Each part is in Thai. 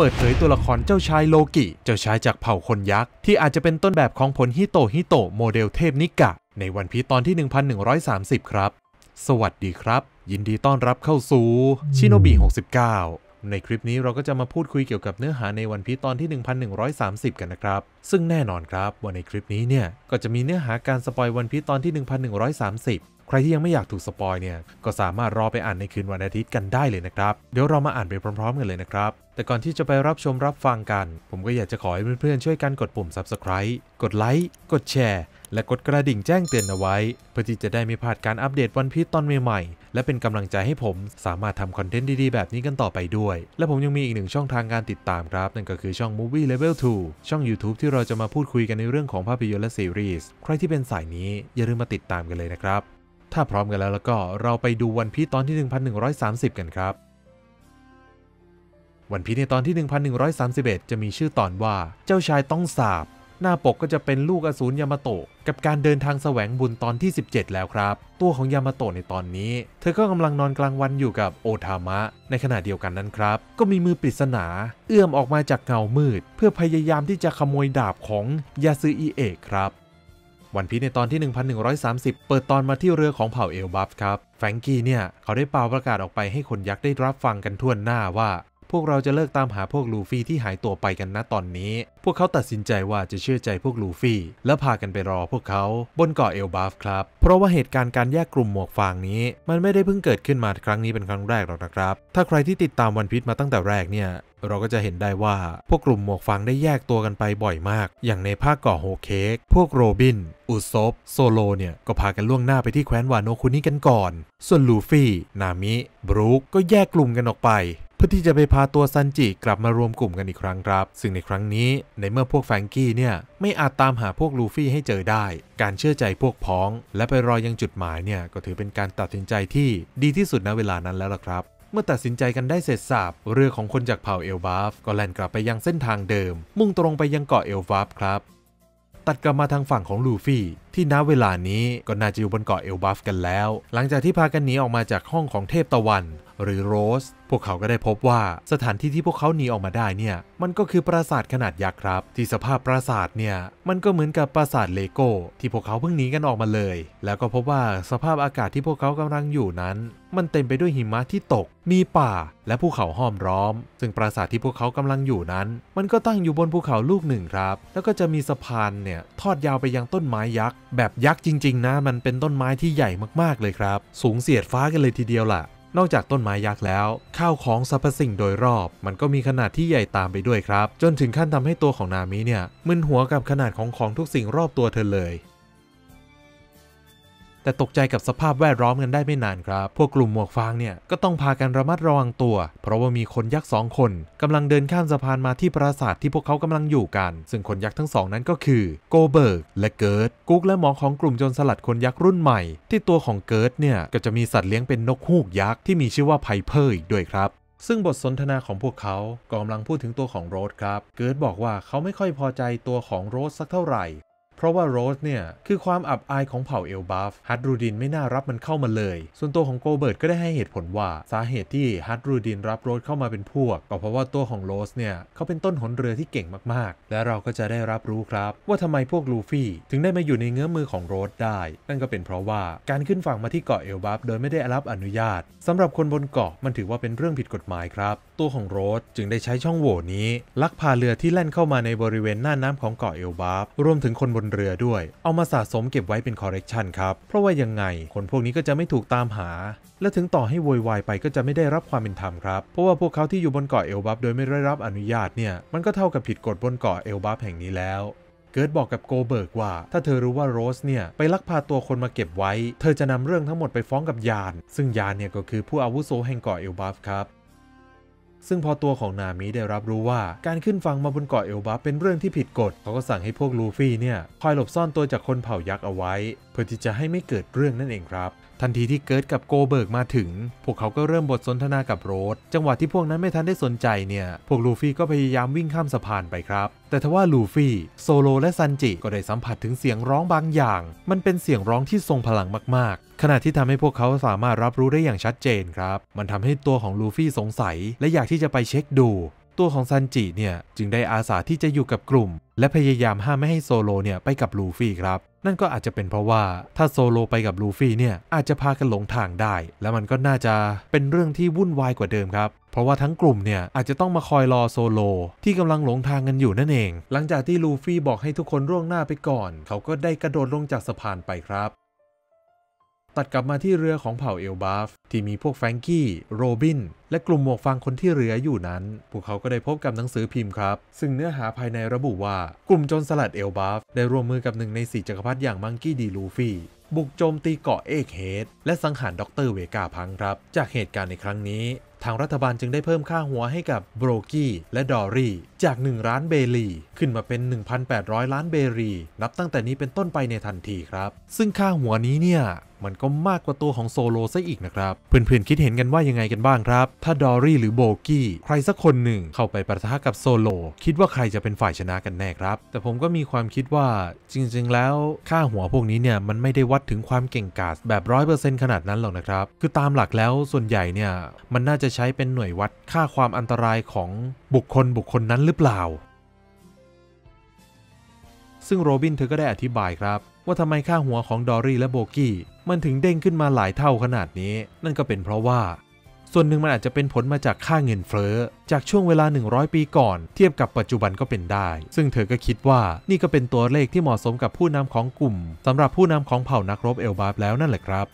เปิดเผยตัวละครเจ้าชายโลกิเจ้าชายจากเผ่าคนยักษ์ ที่อาจจะเป็นต้นแบบของผลฮิโตฮิโตโมเดลเทพนิกะ ในวันพีตอนที่ 1130 ครับ สวัสดีครับ ยินดีต้อนรับเข้าสู่ชิโนบิ69 ในคลิปนี้เราก็จะมาพูดคุยเกี่ยวกับเนื้อหาในวันพีตอนที่ 1130 กันนะครับ ซึ่งแน่นอนครับว่าในคลิปนี้เนี่ยก็จะมีเนื้อหาการสปอยวันพีตอนที่ 1130ใครที่ยังไม่อยากถูกสปอยเนี่ย ก็สามารถรอไปอ่านในคืนวันอาทิตย์กันได้เลยนะครับ เดี๋ยวเรามาอ่านไปพร้อม ๆ กันเลยนะครับ แต่ก่อนที่จะไปรับชมรับฟังกัน ผมก็อยากจะขอให้เพื่อนๆ ช่วยกันกดปุ่ม subscribe กดไลค์กดแชร์ และกดกระดิ่งแจ้งเตือนเอาไว้ เพื่อที่จะได้ไม่พลาดการอัปเดตวันพีซตอนใหม่ๆ และเป็นกำลังใจให้ผมสามารถทำคอนเทนต์ดีๆแบบนี้กันต่อไปด้วย และผมยังมีอีกหนึ่งช่องทางการติดตามครับ นั่นก็คือช่อง Movie Level 2 ช่อง YouTube ที่เราจะมาพูดคุยกันในเรื่องของภาพยนตร์และซีรีส์ ใครที่เป็นสายนี้อย่าลืมมาติดตามกันเลยนะครับถ้าพร้อมกันแล้วแล้วก็เราไปดูวันพีตอนที่ 1130 กันครับ วันพีในตอนที่ 1131 จะมีชื่อตอนว่าเจ้าชายต้องสาบ หน้าปกก็จะเป็นลูกอสูรยามาโตะกับการเดินทางแสวงบุญตอนที่ 17 แล้วครับ ตัวของยามาโตะในตอนนี้เธอก็กำลังนอนกลางวันอยู่กับโอทามะ ในขณะเดียวกันนั้นครับ ก็มีมือปริศนา เอื้อมออกมาจากเงามืด เพื่อพยายามที่จะขโมยดาบของยาซึอิเอะครับวันพีในตอนที่ 1130 เปิดตอนมาที่เรือของเผ่าเอลบัฟครับ แฟงกี้เนี่ยเขาได้เป่าประกาศออกไปให้คนยักษ์ได้รับฟังกันทั่วหน้าว่าพวกเราจะเลิกตามหาพวกลูฟี่ที่หายตัวไปกันนะตอนนี้ พวกเขาตัดสินใจว่าจะเชื่อใจพวกลูฟี่และพากันไปรอ พวกเขาบนเกาะเอลบาฟครับ เพราะว่าเหตุการณ์การแยกกลุ่มหมวกฟางนี้ มันไม่ได้เพิ่งเกิดขึ้นมาครั้งนี้เป็นครั้งแรกหรอกนะครับ ถ้าใครที่ติดตามวันพีษมาตั้งแต่แรกเนี่ยเราก็จะเห็นได้ว่า พวกกลุ่มหมวกฟางได้แยกตัวกันไปบ่อยมาก อย่างในภาคเกาะโฮเคกพวกโรบิน อุซบโซโลเนี่ยก็พากันล่วงหน้าไปที่แคว้นวานโนคุนี้กันก่อน ส่วนลูฟี่ นามิ บรูคก็แยกกลุ่มกันออกไปเพื่อที่จะไปพาตัวซันจิ กลับมารวมกลุ่มกันอีกครั้งครับซึ่งในครั้งนี้ในเมื่อพวกแฟงกี้เนี่ยไม่อาจตามหาพวกลูฟี่ให้เจอได้ การเชื่อใจพวกพ้อง และไปรอยังจุดหมายเนี่ยก็ถือเป็นการตัดสินใจที่ดีที่สุดณเวลานั้นแล้วล่ะครับ เมื่อตัดสินใจกันได้เสร็จสับเรือของคนจากเผ่าเอลบาฟก็แล่นกลับไปยังเส้นทางเดิม มุ่งตรงไปยังเกาะเอลบาฟครับ ตัดกลับมาทางฝั่งของลูฟี่ที่ณเวลานี้ ก็น่าจะอยู่บนเกาะเอลบัฟ กันแล้ว หลังจากที่พากันหนีออกมาจากห้องของเทพตะวัน หรือโรส พวกเขา ก็ได้พบว่าสถานที่ที่พวกเขาหนีออกมาได้เนี่ยมันก็คือปราสาทขนาดยักษ์ครับ ที่สภาพปราสาทเนี่ยมันก็เหมือนกับปราสาทเลโก้ที่พวกเขาเพิ่งหนีกันออกมาเลย แล้วก็พบว่าสภาพอากาศที่พวกเขากำลังอยู่นั้น มันเต็มไปด้วยหิมะที่ตก มีป่า และภูเขาห้อมร้อม ซึ่งปราสาทที่พวกเขากำลังอยู่นั้น มันก็ตั้งอยู่บนภูเขาลูกหนึ่งครับ แล้วก็จะมีสะพานเนี่ยทอดยาวไปยังต้นไม้ยักษ์แบบยักษ์จริง ๆ นะ มันเป็นต้นไม้ที่ใหญ่มาก ๆ เลยครับ สูงเสียดฟ้ากันเลยทีเดียวล่ะ นอกจากต้นไม้ยักษ์แล้ว ข้าวของสรรพสิ่งโดยรอบ มันก็มีขนาดที่ใหญ่ตามไปด้วยครับ จนถึงขั้นทำให้ตัวของนามิเนี่ยมึนหัวกับขนาดของของทุกสิ่งรอบตัวเธอเลยแต่ตกใจกับสภาพแวดล้อมกันได้ไม่นานครับ พวกกลุ่มหมวกฟางเนี่ย ก็ต้องพากันระมัดระวังตัว เพราะว่ามีคนยักษ์สองคนกำลังเดินข้ามสะพานมาที่ปราสาทที่พวกเขากำลังอยู่กัน ซึ่งคนยักษ์ทั้งสองนั้นก็คือโกเบิร์กและเกิร์ดกุ๊กและหมอของกลุ่มโจรสลัดคนยักษ์รุ่นใหม่ ที่ตัวของเกิร์ดเนี่ย ก็จะมีสัตว์เลี้ยงเป็นนกฮูกยักษ์ที่มีชื่อว่าไพเพอร์อีกด้วยครับ ซึ่งบทสนทนาของพวกเขากำลังพูดถึงตัวของโรสครับ เกิร์ดบอกว่าเขาไม่ค่อยพอใจตัวของโรสสักเท่าไหร่เพราะว่าโรสเนี่ย คือความอับอายของเผ่าเอลบัฟ ฮัตรูดินไม่น่ารับมันเข้ามาเลย ส่วนตัวของโกเบิร์ตก็ได้ให้เหตุผลว่า สาเหตุที่ฮัตรูดินรับโรสเข้ามาเป็นพวก ก็เพราะว่าตัวของโรสเนี่ย เขาเป็นต้นหนเรือที่เก่งมากๆ และเราก็จะได้รับรู้ครับ ว่าทำไมพวกลูฟี่ถึงได้มาอยู่ในเงื้อมือของโรสได้นั่นก็เป็นเพราะว่า การขึ้นฝั่งมาที่เกาะเอลบัฟโดยไม่ได้รับอนุญาต สำหรับคนบนเกาะมันถือว่าเป็นเรื่องผิดกฎหมายครับ ตัวของโรสจึงได้ใช้ช่องโหว่นี้ลักพาเรือที่แล่นเข้ามาในบริเวณหน้าน้ำของเกาะเอลบัฟรวมถึงคนบนนเรือด้วย เอามาสะสมเก็บไว้เป็นคอลเลกชันครับ เพราะว่ายังไง คนพวกนี้ก็จะไม่ถูกตามหา และถึงต่อให้โวยวายไปก็จะไม่ได้รับความเป็นธรรมครับ เพราะว่าพวกเขาที่อยู่บนเกาะเอลบับโดยไม่ได้รับอนุญาตเนี่ย มันก็เท่ากับผิดกฎบนเกาะเอลบับแห่งนี้แล้ว เกิร์ตบอกกับโกเบิร์กว่าถ้าเธอรู้ว่าโรสเนี่ย ไปลักพาตัวคนมาเก็บไว้เธอจะนำเรื่องทั้งหมดไปฟ้องกับยาน ซึ่งยานเนี่ยก็คือผู้อาวุโสแห่งเกาะเอลบัฟครับซึ่งพอตัวของนามิได้รับรู้ว่า การขึ้นฟังมาบนเกาะเอลบาเป็นเรื่องที่ผิดกฎ เขาก็สั่งให้พวกลูฟี่เนี่ย คอยหลบซ่อนตัวจากคนเผ่ายักษ์เอาไว้ เพื่อที่จะให้ไม่เกิดเรื่องนั่นเองครับทันทีที่เกิดกับโกเบิร์กมาถึงพวกเขาก็เริ่มบทสนทนากับโรสจังหวะที่พวกนั้นไม่ทันได้สนใจเนี่ย พวกลูฟี่ก็พยายามวิ่งข้ามสะพานไปครับ แต่ทว่าลูฟี่โซโลและซันจิ ก็ได้สัมผัสถึงเสียงร้องบางอย่าง มันเป็นเสียงร้องที่ทรงพลังมากๆ ขณะที่ทำให้พวกเขาสามารถรับรู้ได้อย่างชัดเจนครับ มันทำให้ตัวของลูฟี่สงสัยและอยากที่จะไปเช็คดูตัวของซันจิเนี่ยจึงได้อาสาที่จะอยู่กับกลุ่มและพยายามห้ามไม่ให้โซโลเนี่ย ไปกับลูฟี่ครับนั่นก็อาจจะเป็นเพราะว่าถ้าโซโลไปกับลูฟี่เนี่ยอาจจะพากันหลงทางได้ และมันก็น่าจะเป็นเรื่องที่วุ่นวายกว่าเดิมครับ เพราะว่าทั้งกลุ่มเนี่ยอาจจะต้องมาคอยรอโซโลที่กำลังหลงทางกันอยู่นั่นเอง หลังจากที่ลูฟี่บอกให้ทุกคนร่วงหน้าไปก่อนเขาก็ได้กระโดดลงจากสะพานไปครับตัดกลับมาที่เรือของเผ่าเอลบาฟที่มีพวกแฟงกี้ โรบิน และกลุ่มหมวกฟางคนที่เรืออยู่นั้น พวกเขาก็ได้พบกับหนังสือพิมพ์ครับ ซึ่งเนื้อหาภายในระบุว่ากลุ่มโจรสลัดเอลบาฟได้ร่วมมือกับหนึ่งในสี่จักรพรรดิอย่างมังกี้ดีลูฟี่ บุกโจมตีเกาะเอกเฮดและสังหารด็อกเตอร์เวกาพังครับ จากเหตุการณ์ในครั้งนี้ทางรัฐบาลจึงได้เพิ่มค่าหัวให้กับโบรกี้ และดอรี่จาก 1 ล้านเบรีขึ้นมาเป็น 1,800 ล้านเบรีนับตั้งแต่นี้เป็นต้นไปในทันทีครับ ซึ่งค่าหัวนี้เนี่ย มันก็มากกว่าตัวของโซโลซะอีกนะครับ เพื่อนๆ คิดเห็นกันว่ายังไงกันบ้างครับ ถ้าดอรี่หรือโบกี้ ใครสักคนหนึ่งเข้าไปประทะกับโซโลคิดว่าใครจะเป็นฝ่ายชนะกันแน่ครับ แต่ผมก็มีความคิดว่า จริง ๆ แล้วค่าหัวพวกนี้เนี่ย มันไม่ได้วัดถึงความเก่งกาจแบบร้อยเปอร์เซ็นต์ขนาดนั้นหรอกนะครับ คือตามหลักแล้วส่วนใหญ่เนี่ย มันน่าจะใช้เป็นหน่วยวัดค่าความอันตรายของบุคคลบุคคลนั้นหรือเปล่า ซึ่งโรบินเธอก็ได้อธิบายครับ ว่าทำไมค่าหัวของดอรี่และโบกี้ มันถึงเด้งขึ้นมาหลายเท่าขนาดนี้ นั่นก็เป็นเพราะว่า ส่วนหนึ่งมันอาจจะเป็นผลมาจากค่าเงินเฟ้อจากช่วงเวลา 100 ปีก่อน เทียบกับปัจจุบันก็เป็นได้ ซึ่งเธอก็คิดว่านี่ก็เป็นตัวเลขที่เหมาะสมกับผู้นำของกลุ่มสำหรับผู้นำของเผ่านักรบเอลบาบแล้วนั่นแหละครับ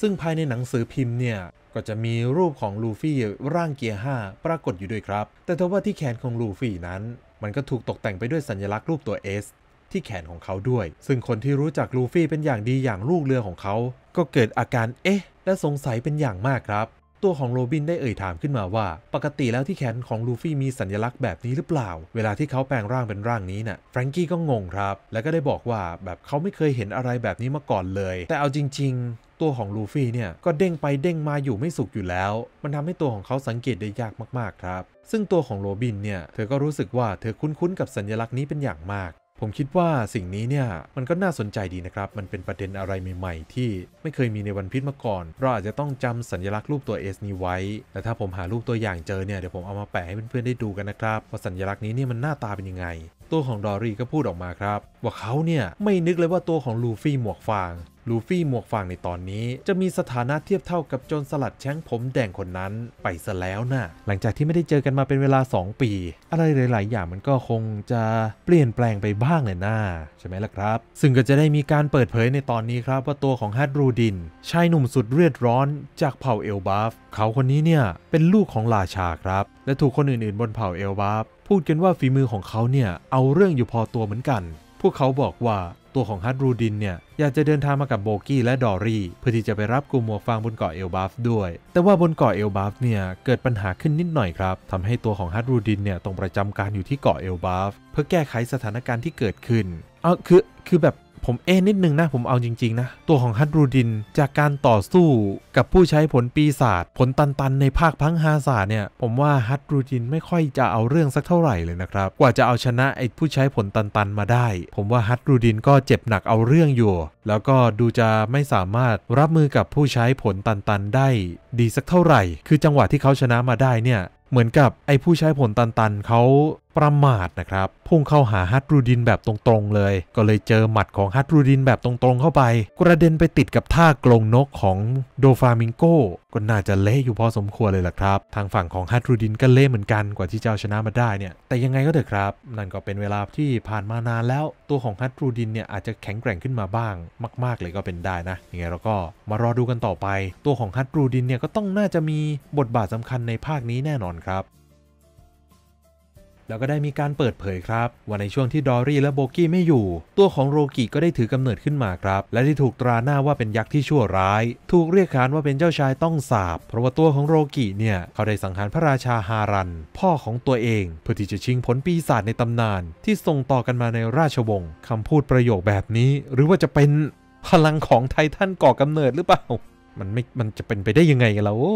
ซึ่งภายในหนังสือพิมพ์เนี่ยก็จะมีรูปของลูฟี่ร่างเกียร์ 5 ปรากฏอยู่ด้วยครับ แต่ทว่าที่แขนของลูฟี่ นั้น มันก็ถูกตกแต่งไปด้วยสัญลักษณ์รูปตัว S ที่แขนของเขาด้วย ซึ่งคนที่รู้จักลูฟี่เป็นอย่างดีอย่างลูกเรือของเขา ก็เกิดอาการเอ๊ะและสงสัยเป็นอย่างมากครับตัวของโรบินได้เอ่ยถามขึ้นมาว่าปกติแล้วที่แขนของลูฟี่มีสัญลักษณ์แบบนี้หรือเปล่า เวลาที่เขาแปลงร่างเป็นร่างนี้นะ่ะแฟรงกี้ก็งงครับแล้วก็ได้บอกว่าแบบเขาไม่เคยเห็นอะไรแบบนี้มาก่อนเลย แต่เอาจริงๆ ตัวของลูฟี่เนี่ยก็เด้งไปเด้งมาอยู่ไม่สุขอยู่แล้วมันทำให้ตัวของเขาสังเกตได้ยากมากๆครับซึ่งตัวของโรบินเนี่ยเธอก็รู้สึกว่าเธอคุ้นๆกับสัญลักษณ์นี้เป็นอย่างมากผมคิดว่าสิ่งนี้เนี่ยมันก็น่าสนใจดีนะครับ มันเป็นประเด็นอะไรใหม่ๆที่ไม่เคยมีในวันพิษมาก่อนเราอาจจะต้องจำสัญลักษณ์รูปตัว S นี้ไว้ แต่ถ้าผมหารูปตัวอย่างเจอเนี่ยเดี๋ยวผมเอามาแปะให้เพื่อนๆได้ดูกันนะครับว่าสัญลักษณ์นี้เนี่ยมันหน้าตาเป็นยังไงตัวของดอรี่ก็พูดออกมาครับว่าเขาเนี่ยไม่นึกเลยว่าตัวของลูฟี่หมวกฟางลูฟี่หมวกฟางในตอนนี้ จะมีสถานะเทียบเท่ากับโจรสลัดแช้งผมแดงคนนั้นไปซะแล้วนะ่ะหลังจากที่ไม่ได้เจอกันมาเป็นเวลา 2 ปี อะไรหลายๆ อย่างมันก็คงจะเปลี่ยนแปลงไปบ้างเลยนะ่าใช่ไหมล่ะครับ ซึ่งก็จะได้มีการเปิดเผยในตอนนี้ครับ ว่าตัวของฮัตรูดินชายหนุ่มสุดเรียดร้อนจากเผ่าเอลบาฟเขาคนนี้เนี่ยเป็นลูกของราชาครับและถูกคนอื่นๆบนเผ่าเอลบาฟพูดกันว่าฝีมือของเขาเนี่ยเอาเรื่องอยู่พอตัวเหมือนกันพวกเขาบอกว่าตัวของฮัตรูดินเนี่ยอยากจะเดินทางมากับโบกี้และดอรี่เพื่อที่จะไปรับกลุ่มหมวกฟางบนเกาะเอลบาฟด้วย แต่ว่าบนเกาะเอลบาฟเนี่ยเกิดปัญหาขึ้นนิดหน่อยครับทำให้ตัวของฮัตรูดินเนี่ยต้องประจำการอยู่ที่เกาะเอลบาฟเพื่อแก้ไขสถานการณ์ที่เกิดขึ้นเอาคือ คือแบบผมเอ๊นิดนึงนะผมเอาจริงๆนะตัวของฮัตรูดินจากการต่อสู้กับผู้ใช้ผลปีศาจผลตันๆในภาคพังฮาซาเนี่ย ผมว่า ฮัตรูดินไม่ค่อยจะเอาเรื่องสักเท่าไหร่เลยนะครับกว่าจะเอาชนะไอ้ผู้ใช้ผลตันๆมาได้ ผมว่าฮัตรูดินก็เจ็บหนักเอาเรื่องอยู่ แล้วก็ดูจะไม่สามารถรับมือกับผู้ใช้ผลตันๆได้ ดีสักเท่าไหร่ คือจังหวะที่เขาชนะมาได้เนี่ย เหมือนกับไอ้ผู้ใช้ผลตันๆเขาประมาทนะครับพุ่งเข้าหาฮัตรูดินแบบตรงๆเลย ก็เลยเจอหมัดของฮัตรูดินแบบตรงๆเข้าไปกระเด็นไปติดกับท่ากลงนกของโดฟามิงโกก็น่าจะเละอยู่พอสมควรเลยล่ะครับ ทางฝั่งของฮัตรูดินก็เละเหมือนกันกว่าที่จะเอาชนะมาได้เนี่ยแต่ยังไงก็เถอะครับ นั่นก็เป็นเวลาที่ผ่านมานานแล้ว ตัวของฮัตรูดินเนี่ยอาจจะแข็งแกร่งขึ้นมาบ้างมาก ๆ เลยก็เป็นได้นะยังไงเราก็มารอดูกันต่อไป ตัวของฮัตรูดินเนี่ยก็ต้องน่าจะมีบทบาทสำคัญในภาคนี้แน่นอนครับแล้วก็ได้มีการเปิดเผยครับ ว่าในช่วงที่ดอรี่และโบกี้ไม่อยู่ ตัวของโรกิก็ได้ถือกำเนิดขึ้นมาครับ และที่ถูกตราหน้าว่าเป็นยักษ์ที่ชั่วร้าย ถูกเรียกขานว่าเป็นเจ้าชายต้องสาบเพราะว่าตัวของโรกิเนี่ยเขาได้สังหารพระราชาฮารัน พ่อของตัวเองเพื่อที่จะชิงผลปีศาจในตำนาน ที่ส่งต่อกันมาในราชวงศ์คำพูดประโยคแบบนี้ หรือว่าจะเป็นพลังของไททันก่อกำเนิดหรือเปล่า มันไม่มันจะเป็นไปได้ยังไงกันโอ้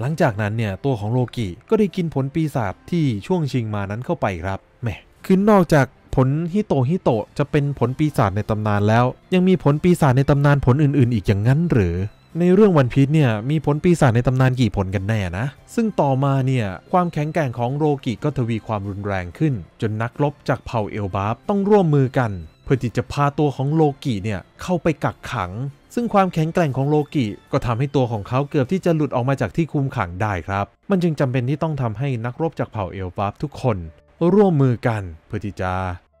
หลังจากนั้นเนี่ยตัวของโลกิก็ได้กินผลปีศาจที่ช่วงชิงมานั้นเข้าไปครับแหมคือนอกจากผลฮิโตฮิโตจะเป็นผลปีศาจในตำนานแล้ว ยังมีผลปีศาจในตำนานผลอื่น ๆ อีกอย่างนั้นหรือ ในเรื่องวันพีชเนี่ยมีผลปีศาจในตำนานกี่ผลกันแน่นะซึ่งต่อมาเนี่ยความแข็งแกร่งของโรกิก็ทวีความรุนแรงขึ้น จนนักรบจากเผ่าเอลบาฟต้องร่วมมือกันพื่อที่จะพาตัวของโลกิเนี่ยเข้าไปกักขัง ซึ่งความแข็งแกร่งของโลกิก็ทำให้ตัวของเขาเกือบที่จะหลุดออกมาจากที่คุมขังได้ครับ มันจึงจำเป็นที่ต้องทำให้นักรบจากเผ่าเอลฟาบทุกคน ร่วมมือกัน เพื่อที่จะ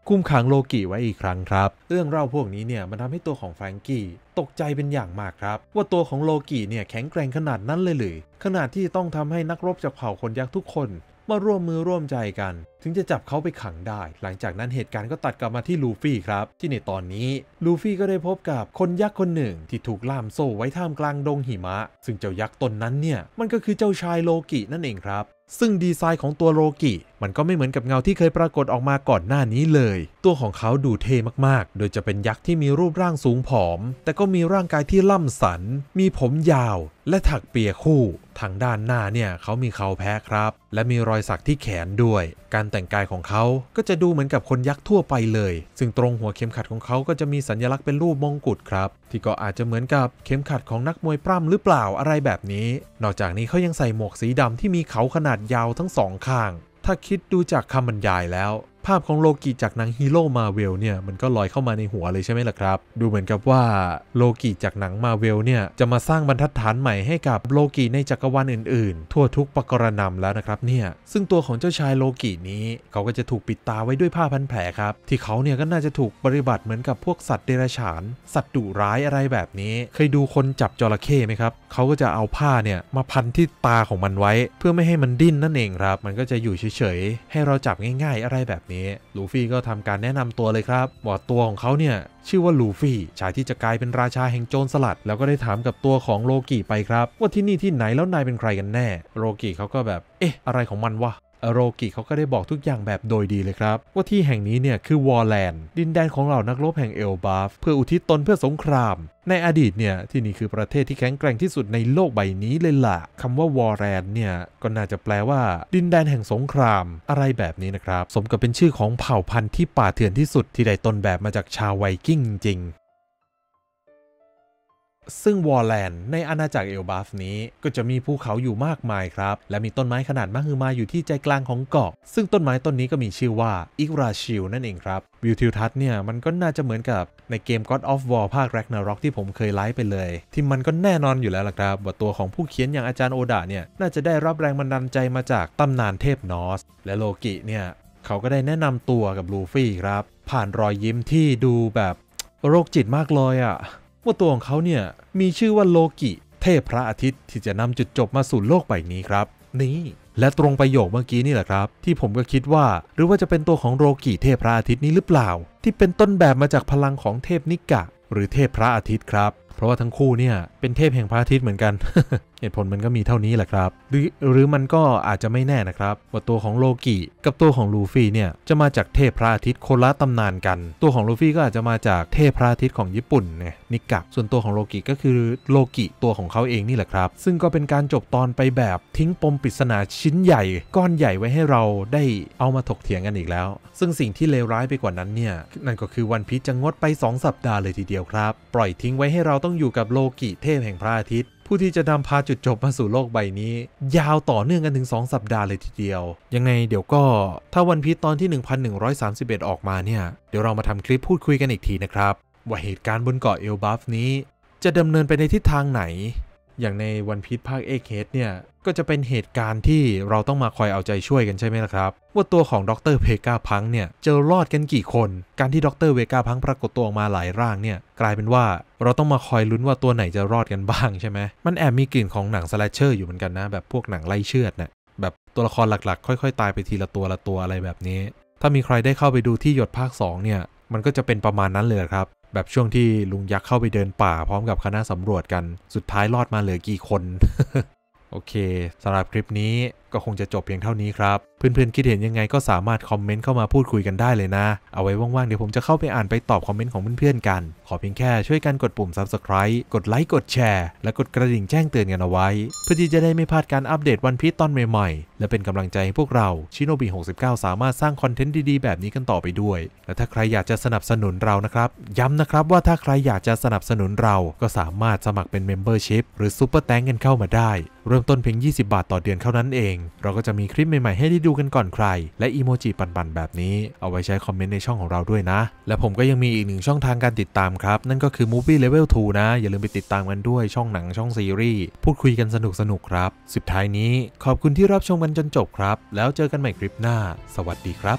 คุมขังโลกิไว้อีกครั้งครับเรื่องเล่าพวกนี้เนี่ยมันทำให้ตัวของแฟรงกี้ตกใจเป็นอย่างมากครับว่าตัวของโลกิเนี่ยแข็งแกร่งขนาดนั้นเลยหรือขนาดที่ต้องทำให้นักรบจากเผ่าคนยักษ์ทุกคนมาร่วมมือร่วมใจกัน ถึงจะจับเขาไปขังได้ หลังจากนั้นเหตุการณ์ก็ตัดกลับมาที่ลูฟี่ครับ ที่ในตอนนี้ลูฟี่ก็ได้พบกับคนยักษ์คนหนึ่งที่ถูกล่ามโซ่ไว้ท่ามกลางดงหิมะ ซึ่งเจ้ายักษ์ตนนั้นเนี่ย มันก็คือเจ้าชายโลกินั่นเองครับ ซึ่งดีไซน์ของตัวโลกิมันก็ไม่เหมือนกับเงาที่เคยปรากฏออกมาก่อนหน้านี้เลย ตัวของเขาดูเท่มากๆ โดยจะเป็นยักษ์ที่มีรูปร่างสูงผอม แต่ก็มีร่างกายที่ล่ำสัน มีผมยาว และถักเปียคู่ ทางด้านหน้าเนี่ยเขามีเขาแพ้ครับ และมีรอยสักที่แขนด้วย การแต่งกายของเขา ก็จะดูเหมือนกับคนยักษ์ทั่วไปเลย ซึ่งตรงหัวเข็มขัดของเขา ก็จะมีสัญลักษณ์เป็นรูปมงกุฎครับ ที่ก็อาจจะเหมือนกับเข็มขัดของนักมวยปล้ำหรือเปล่าอะไรแบบนี้ นอกจากนี้เขายังใส่หมวกสีดำที่มีเขาขนาดยาวทั้งสองข้างถ้าคิดดูจากคำบรรยายแล้วภาพของโลกิจากหนังฮีโร่มาเวลเนี่ยมันก็ลอยเข้ามาในหัวเลยใช่ไหมล่ะครับ ดูเหมือนกับว่าโลกิจากหนังมาเวลเนี่ยจะมาสร้างบรรทัดฐานใหม่ให้กับโลกิในจักรวาลอื่นๆ ทั่วทุกปกรณำแล้วนะครับเนี่ยซึ่งตัวของเจ้าชายโลกินี้ เขาก็จะถูกปิดตาไว้ด้วยผ้าพันแผลครับ ที่เขาเนี่ยก็น่าจะถูกปฏิบัติเหมือนกับพวกสัตว์เดรัจฉานสัตว์ดุร้ายอะไรแบบนี้ เคยดูคนจับจระเข้ไหมครับเขาก็จะเอาผ้าเนี่ยมาพันที่ตาของมันไว้ เพื่อไม่ให้มันดิ้นนั่นเองครับ มันก็จะอยู่เฉยๆให้เราจับง่าย ๆอะไรแบบนี้ี้ลูฟี่ก็ทำการแนะนำตัวเลยครับบอกตัวของเขาเนี่ย ชื่อว่าลูฟี่ ชายที่จะกลายเป็นราชาแห่งโจรสลัด แล้วก็ได้ถามกับตัวของโลกิไปครับ ว่าที่นี่ที่ไหนแล้วนายเป็นใครกันแน่โลกิเขาก็แบบ เอ๊ะ อะไรของมันวะโรกิเขาก็ได้บอกทุกอย่างแบบโดยดีเลยครับ ว่าที่แห่งนี้เนี่ยคือวอลแลนด์ดินแดนของเหล่านักรบแห่งเอลบาฟเพื่ออุทิศตนเพื่อสงคราม ในอดีตเนี่ยที่นี่คือประเทศที่แข็งแกร่งที่สุดในโลกใบนี้เลยละ่ะคำว่าวอลแลนด์เนี่ยก็น่าจะแปลว่า ดินแดนแห่งสงครามอะไรแบบนี้นะครับ สมกับเป็นชื่อของเผ่าพันธุ์ที่ป่าเถื่อนที่สุด ที่ได้ต้นแบบมาจากชาวไวกิ้งจริงซึ่งวอลแลนด์ในอาณาจักรเอลบาฟนี้ก็จะมีภูเขาอยู่มากมายครับ และมีต้นไม้ขนาดมหึมาอยู่ที่ใจกลางของเกาะ ซึ่งต้นไม้ต้นนี้ก็มีชื่อว่าอิกราชิลนั่นเองครับ วิวทิวทัศน์เนี่ยมันก็น่าจะเหมือนกับในเกม God of War ภาคแร็กนาร็อกที่ผมเคยไลฟ์ไปเลย ที่มันก็แน่นอนอยู่แล้วล่ะครับ ว่าตัวของผู้เขียนอย่างอาจารย์โอดาเนี่ยน่าจะได้รับแรงบันดาลใจมาจากตำนานเทพนอสและโลกิเนี่ยเขาก็ได้แนะนำตัวกับลูฟี่ครับผ่านรอยยิ้มที่ดูแบบโรคจิตมากเลยอะ่ะว่าตัวของเขาเนี่ยมีชื่อว่าโลกิเทพพระอาทิตย์ที่จะนำจุดจบมาสู่โลกใบนี้ครับ นี่ และตรงประโยคเมื่อกี้นี่แหละครับ ที่ผมก็คิดว่าหรือว่าจะเป็นตัวของโลกิเทพพระอาทิตย์นี้หรือเปล่า ที่เป็นต้นแบบมาจากพลังของเทพนิกะ หรือเทพพระอาทิตย์ครับ เพราะว่าทั้งคู่เนี่ยเป็นเทพแห่งพระอาทิตย์เหมือนกันเหตุผลมันก็มีเท่านี้แหละครับหรือหรือมันก็อาจจะไม่แน่นะครับ ว่าตัวของโลกิกับตัวของลูฟี่เนี่ยจะมาจากเทพพระอาทิตย์คนละตำนานกัน ตัวของลูฟี่ก็อาจจะมาจากเทพพระอาทิตย์ของญี่ปุ่นไงนิกะส่วนตัวของโลกิก็คือโลกิตัวของเขาเองนี่แหละครับ ซึ่งก็เป็นการจบตอนไปแบบทิ้งปมปริศนาชิ้นใหญ่ ก้อนใหญ่ไว้ให้เราได้เอามาถกเถียงกันอีกแล้ว ซึ่งสิ่งที่เลวร้ายไปกว่านั้นเนี่ยนั่นก็คือวันพีจะงดไป 2 สัปดาห์เลยทีเดียวครับ ปล่อยทิ้งไว้ให้เราต้องอยู่กับโลกิเทพแห่งพระอาทิตย์ผู้ที่จะนำพาจุดจบมาสู่โลกใบนี้ ยาวต่อเนื่องกันถึง 2 สัปดาห์เลยทีเดียว ยังไงเดี๋ยวก็ถ้าวันพีตอนที่ 1131 ออกมาเนี่ย เดี๋ยวเรามาทำคลิปพูดคุยกันอีกทีนะครับ ว่าเหตุการณ์บนเกาะเอลบัฟนี้ จะดำเนินไปในทิศทางไหนอย่างในวันพีชภาคเอเคสเนี่ย ก็จะเป็นเหตุการณ์ที่เราต้องมาคอยเอาใจช่วยกันใช่ไหมล่ะครับ ว่าตัวของดรเพกาพังเนี่ยจะรอดกันกี่คน การที่ดรเวกาพัง ปรากฏตัวออกมาหลายร่างเนี่ย กลายเป็นว่าเราต้องมาคอยลุ้นว่าตัวไหนจะรอดกันบ้างใช่ไหมมันแอบมีกลิ่นของหนังสแลชเชอร์อยู่เหมือนกันนะ แบบพวกหนังไล่เชือดนะ่ยแบบตัวละครหลักๆ ค่อย ๆ ตายไปทีละตัวละตัวอะไรแบบนี้ ถ้ามีใครได้เข้าไปดูที่หยดภาค2เนี่ยมันก็จะเป็นประมาณนั้นเลยครับแบบช่วงที่ลุงยักษ์เข้าไปเดินป่าพร้อมกับคณะสำรวจกัน สุดท้ายรอดมาเหลือกี่คน โอเค สำหรับคลิปนี้ก็คงจะจบเพียงเท่านี้ครับ เพื่อนๆคิดเห็นยังไงก็สามารถคอมเมนต์เข้ามาพูดคุยกันได้เลยนะ เอาไว้ว่างๆ เดี๋ยวผมจะเข้าไปอ่านไปตอบคอมเมนต์ของเพื่อนๆกัน ขอเพียงแค่ช่วยกันกดปุ่ม subscribe กดไลค์กดแชร์ และกดกระดิ่งแจ้งเตือนกันเอาไว้ เพื่อที่จะได้ไม่พลาดการอัปเดตวันพีตอนใหม่ๆ และเป็นกำลังใจให้พวกเราชิโนบิ69สามารถสร้างคอนเทนต์ดีๆ แบบนี้กันต่อไปด้วยและถ้าใครอยากจะสนับสนุนเรานะครับย้ำนะครับว่าถ้าใครอยากจะสนับสนุนเรา ก็สามารถสมัครเป็นเมมเบอร์ชิพหรือซูเปอร์แตงกันเข้ามาได้เริ่มต้นเพียง20 บาทต่อเดือนเท่านั้นเองเราก็จะมีคลิปใหม่ๆให้ได้ดูกันก่อนใคร และอีโมจิปันๆแบบนี้เอาไว้ใช้คอมเมนต์ในช่องของเราด้วยนะ และผมก็ยังมีอีกหนึ่งช่องทางการติดตามครับ นั่นก็คือ Movie Level 2 นะ อย่าลืมไปติดตามกันด้วยช่องหนังช่องซีรีส์ พูดคุยกันสนุกสนุกครับสุดท้ายนี้ขอบคุณที่รับชมกันจนจบครับ แล้วเจอกันใหม่คลิปหน้า สวัสดีครับ